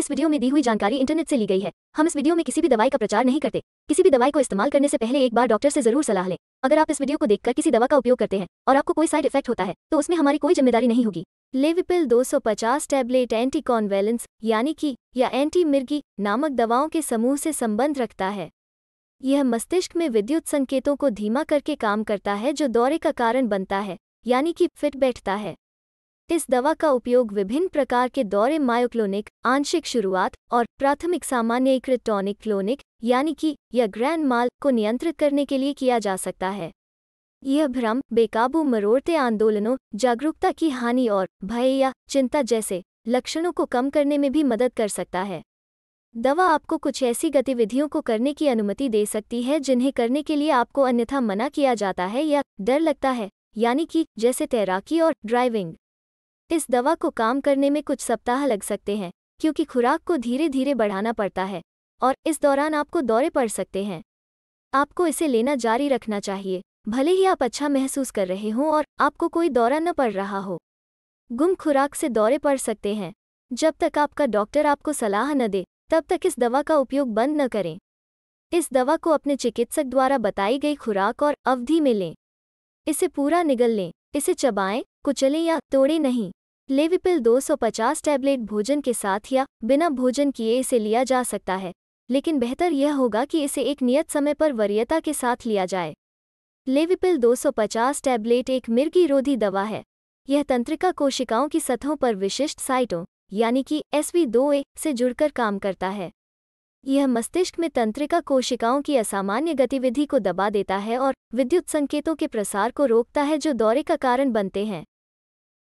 इस वीडियो में दी हुई जानकारी इंटरनेट से ली गई है हम इस वीडियो में किसी भी दवाई का प्रचार नहीं करते किसी भी दवाई को इस्तेमाल करने से पहले एक बार डॉक्टर से जरूर सलाह लें अगर आप इस वीडियो को देखकर किसी दवा का उपयोग करते हैं और आपको कोई साइड इफेक्ट होता है तो उसमें हमारी कोई जिम्मेदारी नहीं होगी लेविपिल 250 टैबलेट एंटी कॉन्वेलेंस यानी कि या एंटी मिर्गी नामक दवाओं के समूह से संबंध रखता है यह मस्तिष्क में विद्युत संकेतों को धीमा करके काम करता है जो दौरे का कारण बनता है यानी कि फिट बैठता है इस दवा का उपयोग विभिन्न प्रकार के दौरे मायोक्लोनिक आंशिक शुरुआत और प्राथमिक सामान्य टॉनिक क्लोनिक यानी कि या ग्रैंड माल को नियंत्रित करने के लिए किया जा सकता है यह भ्रम बेकाबू मरोड़ते आंदोलनों जागरूकता की हानि और भय या चिंता जैसे लक्षणों को कम करने में भी मदद कर सकता है दवा आपको कुछ ऐसी गतिविधियों को करने की अनुमति दे सकती है जिन्हें करने के लिए आपको अन्यथा मना किया जाता है या डर लगता है यानी कि जैसे तैराकी और ड्राइविंग इस दवा को काम करने में कुछ सप्ताह लग सकते हैं क्योंकि खुराक को धीरे धीरे बढ़ाना पड़ता है और इस दौरान आपको दौरे पड़ सकते हैं आपको इसे लेना जारी रखना चाहिए भले ही आप अच्छा महसूस कर रहे हों और आपको कोई दौरा न पड़ रहा हो गुम खुराक से दौरे पड़ सकते हैं जब तक आपका डॉक्टर आपको सलाह न दे तब तक इस दवा का उपयोग बंद न करें इस दवा को अपने चिकित्सक द्वारा बताई गई खुराक और अवधि में लें इसे पूरा निगल लें इसे चबाएं कुचलें या तोड़ें नहीं लेविपिल 250 टैबलेट भोजन के साथ या बिना भोजन किए इसे लिया जा सकता है लेकिन बेहतर यह होगा कि इसे एक नियत समय पर वरीयता के साथ लिया जाए लेविपिल 250 टैबलेट एक मिर्गी रोधी दवा है यह तंत्रिका कोशिकाओं की सतहों पर विशिष्ट साइटों यानी कि एसवी दो ए से जुड़कर काम करता है यह मस्तिष्क में तंत्रिका कोशिकाओं की असामान्य गतिविधि को दबा देता है और विद्युत संकेतों के प्रसार को रोकता है जो दौरे का कारण बनते हैं